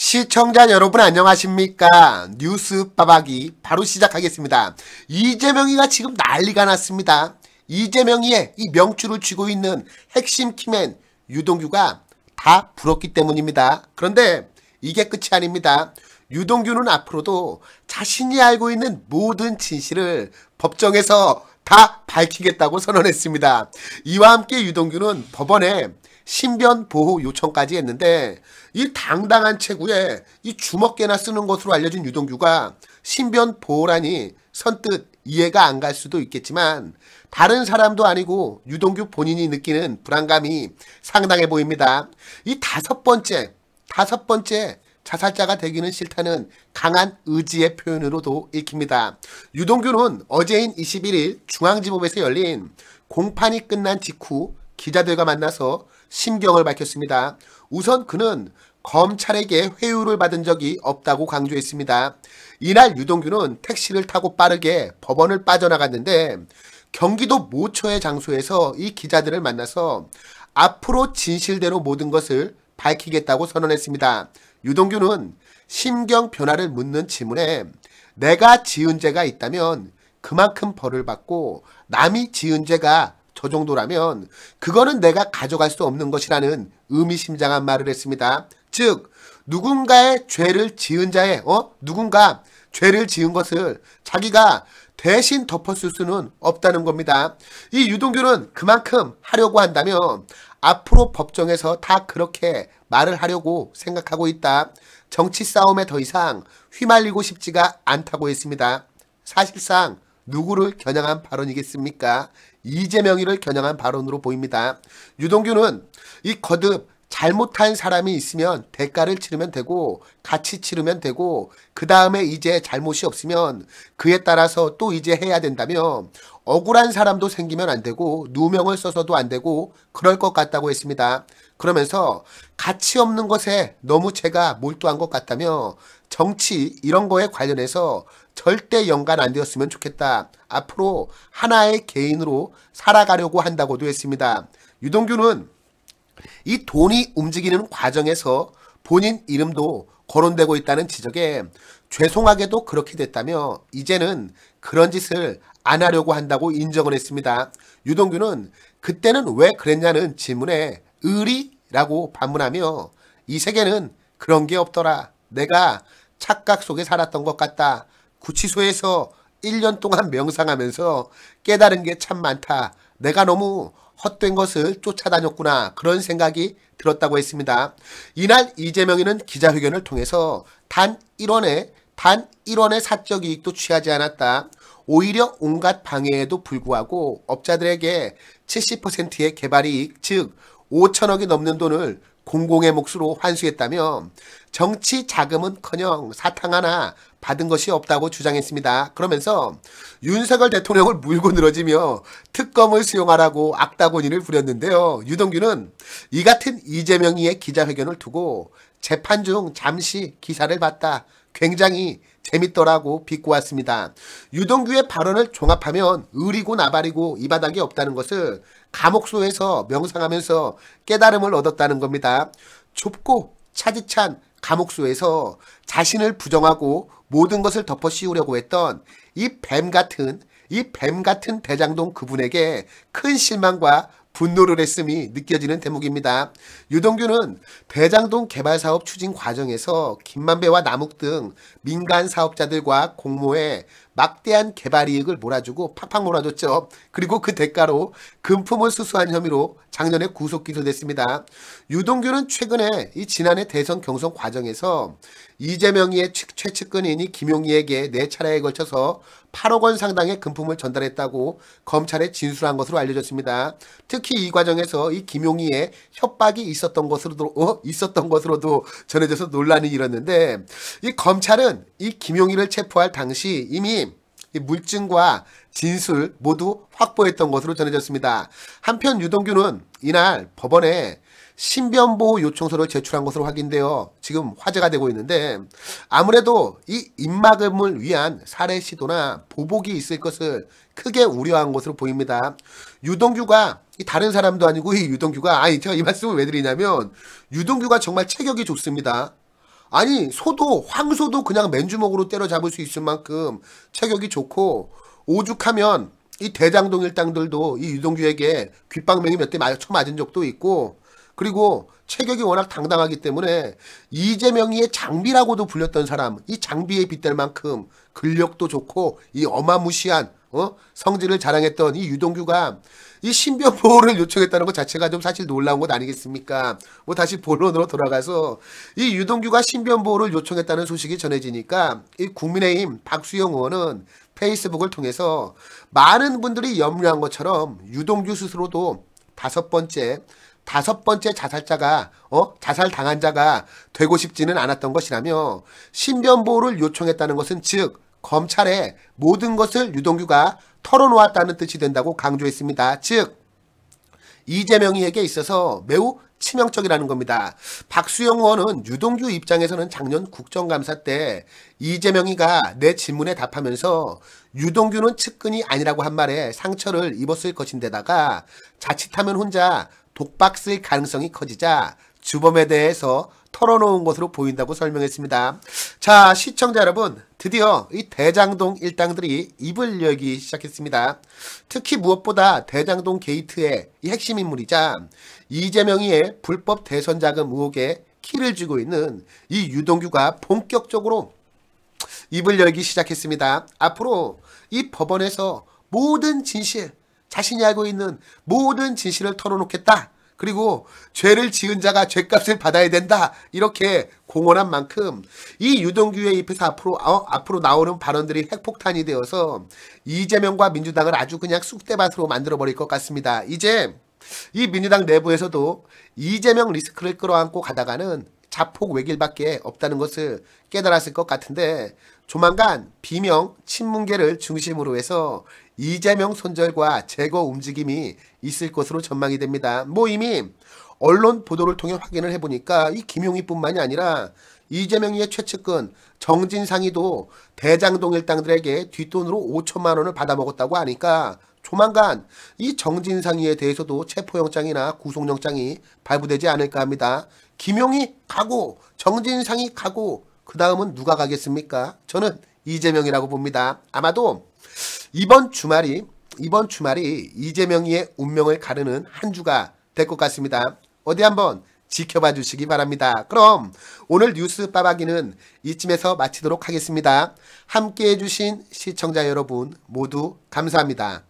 시청자 여러분 안녕하십니까 뉴스 빠박이 바로 시작하겠습니다 이재명이가 지금 난리가 났습니다 이재명이의 이 명추를 쥐고 있는 핵심 키맨 유동규가 다 불었기 때문입니다 그런데 이게 끝이 아닙니다 유동규는 앞으로도 자신이 알고 있는 모든 진실을 법정에서 다 밝히겠다고 선언했습니다 이와 함께 유동규는 법원에 신변 보호 요청까지 했는데 이 당당한 체구에 이 주먹개나 쓰는 것으로 알려진 유동규가 신변 보호라니 선뜻 이해가 안 갈 수도 있겠지만 다른 사람도 아니고 유동규 본인이 느끼는 불안감이 상당해 보입니다. 이 다섯 번째, 다섯 번째 자살자가 되기는 싫다는 강한 의지의 표현으로도 읽힙니다. 유동규는 어제인 21일 중앙지법에서 열린 공판이 끝난 직후 기자들과 만나서 심경을 밝혔습니다. 우선 그는 검찰에게 회유를 받은 적이 없다고 강조했습니다. 이날 유동규는 택시를 타고 빠르게 법원을 빠져나갔는데 경기도 모처의 장소에서 이 기자들을 만나서 앞으로 진실대로 모든 것을 밝히겠다고 선언했습니다. 유동규는 심경 변화를 묻는 질문에 내가 지은 죄가 있다면 그만큼 벌을 받고 남이 지은 죄가 저 정도라면 그거는 내가 가져갈 수 없는 것이라는 의미심장한 말을 했습니다. 즉 누군가의 죄를 지은 자의 어 누군가 죄를 지은 것을 자기가 대신 덮어쓸 수는 없다는 겁니다. 이 유동규는 그만큼 하려고 한다면 앞으로 법정에서 다 그렇게 말을 하려고 생각하고 있다. 정치 싸움에 더 이상 휘말리고 싶지가 않다고 했습니다. 사실상 누구를 겨냥한 발언이겠습니까? 이재명이를 겨냥한 발언으로 보입니다. 유동규는 이 거듭 잘못한 사람이 있으면 대가를 치르면 되고 같이 치르면 되고 그 다음에 이제 잘못이 없으면 그에 따라서 또 이제 해야 된다며 억울한 사람도 생기면 안 되고 누명을 써서도 안 되고 그럴 것 같다고 했습니다. 그러면서 가치 없는 것에 너무 제가 몰두한 것 같다며 정치 이런 거에 관련해서 절대 연관 안 되었으면 좋겠다. 앞으로 하나의 개인으로 살아가려고 한다고도 했습니다. 유동규는 이 돈이 움직이는 과정에서 본인 이름도 거론되고 있다는 지적에 죄송하게도 그렇게 됐다며 이제는 그런 짓을 안 하려고 한다고 인정을 했습니다. 유동규는 그때는 왜 그랬냐는 질문에 의리라고 반문하며 이 세계는 그런 게 없더라. 내가 착각 속에 살았던 것 같다. 구치소에서 1년 동안 명상하면서 깨달은 게 참 많다. 내가 너무 헛된 것을 쫓아다녔구나 그런 생각이 들었다고 했습니다. 이날 이재명이는 기자회견을 통해서 단 1원의 단 1원의 사적 이익도 취하지 않았다. 오히려 온갖 방해에도 불구하고 업자들에게 70%의 개발이익 즉 5천억이 넘는 돈을 공공의 몫으로 환수했다며 정치 자금은커녕 사탕 하나 받은 것이 없다고 주장했습니다. 그러면서 윤석열 대통령을 물고 늘어지며 특검을 수용하라고 악다고니를 부렸는데요. 유동규는 이 같은 이재명의 기자회견을 두고 재판 중 잠시 기사를 봤다. 굉장히 재밌더라고 비꼬았습니다. 유동규의 발언을 종합하면 을이고 나발이고 이 바닥에 없다는 것을 감옥소에서 명상하면서 깨달음을 얻었다는 겁니다. 좁고 차디찬 감옥소에서 자신을 부정하고 모든 것을 덮어씌우려고 했던 이 뱀 같은 이 뱀 같은 대장동 그분에게 큰 실망과 분노를 했음이 느껴지는 대목입니다. 유동규는 대장동 개발 사업 추진 과정에서 김만배와 남욱 등 민간 사업자들과 공모해 막대한 개발 이익을 몰아주고 팍팍 몰아줬죠. 그리고 그 대가로 금품을 수수한 혐의로 작년에 구속 기소됐습니다. 유동규는 최근에 이 지난해 대선 경선 과정에서 이재명의 최측근인이 김용희에게 네 차례에 걸쳐서 8억 원 상당의 금품을 전달했다고 검찰에 진술한 것으로 알려졌습니다. 특히 이 과정에서 이 김용희의 협박이 있었던 것으로도 어? 있었던 것으로도 전해져서 논란이 일었는데 이 검찰은 이 김용희를 체포할 당시 이미 물증과 진술 모두 확보했던 것으로 전해졌습니다. 한편 유동규는 이날 법원에 신변보호 요청서를 제출한 것으로 확인되어 지금 화제가 되고 있는데 아무래도 이 입막음을 위한 살해 시도나 보복이 있을 것을 크게 우려한 것으로 보입니다. 유동규가 다른 사람도 아니고 이 유동규가 아니 제가 이 말씀을 왜 드리냐면 유동규가 정말 체격이 좋습니다. 아니 소도 황소도 그냥 맨주먹으로 때려잡을 수 있을 만큼 체격이 좋고 오죽하면 이 대장동 일당들도 이 유동규에게 귓방맹이 몇 대 맞춰 맞은 적도 있고 그리고 체격이 워낙 당당하기 때문에 이재명이의 장비라고도 불렸던 사람 이 장비에 빗댈 만큼 근력도 좋고 이 어마무시한 어? 성질을 자랑했던 이 유동규가 이 신변 보호를 요청했다는 것 자체가 좀 사실 놀라운 것 아니겠습니까? 뭐 다시 본론으로 돌아가서 이 유동규가 신변 보호를 요청했다는 소식이 전해지니까 이 국민의힘 박수영 의원은 페이스북을 통해서 많은 분들이 염려한 것처럼 유동규 스스로도 다섯 번째 다섯 번째 자살자가 어 자살 당한 자가 되고 싶지는 않았던 것이라며 신변 보호를 요청했다는 것은 즉 검찰에 모든 것을 유동규가 털어놓았다는 뜻이 된다고 강조했습니다. 즉 이재명이에게 있어서 매우 치명적이라는 겁니다. 박수영 의원은 유동규 입장에서는 작년 국정감사 때 이재명이가 내 질문에 답하면서 유동규는 측근이 아니라고 한 말에 상처를 입었을 것인데다가 자칫하면 혼자 독박 쓸 가능성이 커지자 주범에 대해서 털어놓은 것으로 보인다고 설명했습니다. 자 시청자 여러분 드디어 이 대장동 일당들이 입을 열기 시작했습니다. 특히 무엇보다 대장동 게이트의 이 핵심 인물이자 이재명이의 불법 대선 자금 의혹에 키를 쥐고 있는 이 유동규가 본격적으로 입을 열기 시작했습니다. 앞으로 이 법원에서 모든 진실, 자신이 알고 있는 모든 진실을 털어놓겠다. 그리고 죄를 지은 자가 죄값을 받아야 된다. 이렇게 공언한 만큼 이 유동규의 입에서 앞으로 어, 앞으로 나오는 발언들이 핵폭탄이 되어서 이재명과 민주당을 아주 그냥 쑥대밭으로 만들어 버릴 것 같습니다. 이제 이 민주당 내부에서도 이재명 리스크를 끌어안고 가다가는 자폭 외길밖에 없다는 것을 깨달았을 것 같은데 조만간 비명 친문계를 중심으로 해서 이재명 손절과 제거 움직임이 있을 것으로 전망이 됩니다. 뭐 이미 언론 보도를 통해 확인을 해보니까 이 김용희뿐만이 아니라 이재명의 최측근 정진상이도 대장동 일당들에게 뒷돈으로 5천만 원을 받아먹었다고 하니까 조만간 이 정진상이에 대해서도 체포영장이나 구속영장이 발부되지 않을까 합니다. 김용이 가고 정진상이 가고 그 다음은 누가 가겠습니까? 저는 이재명이라고 봅니다. 아마도 이번 주말이 이번 주말이 이재명이의 운명을 가르는 한 주가 될 것 같습니다. 어디 한번 지켜봐 주시기 바랍니다. 그럼 오늘 뉴스 빠박이는 이쯤에서 마치도록 하겠습니다. 함께해 주신 시청자 여러분 모두 감사합니다.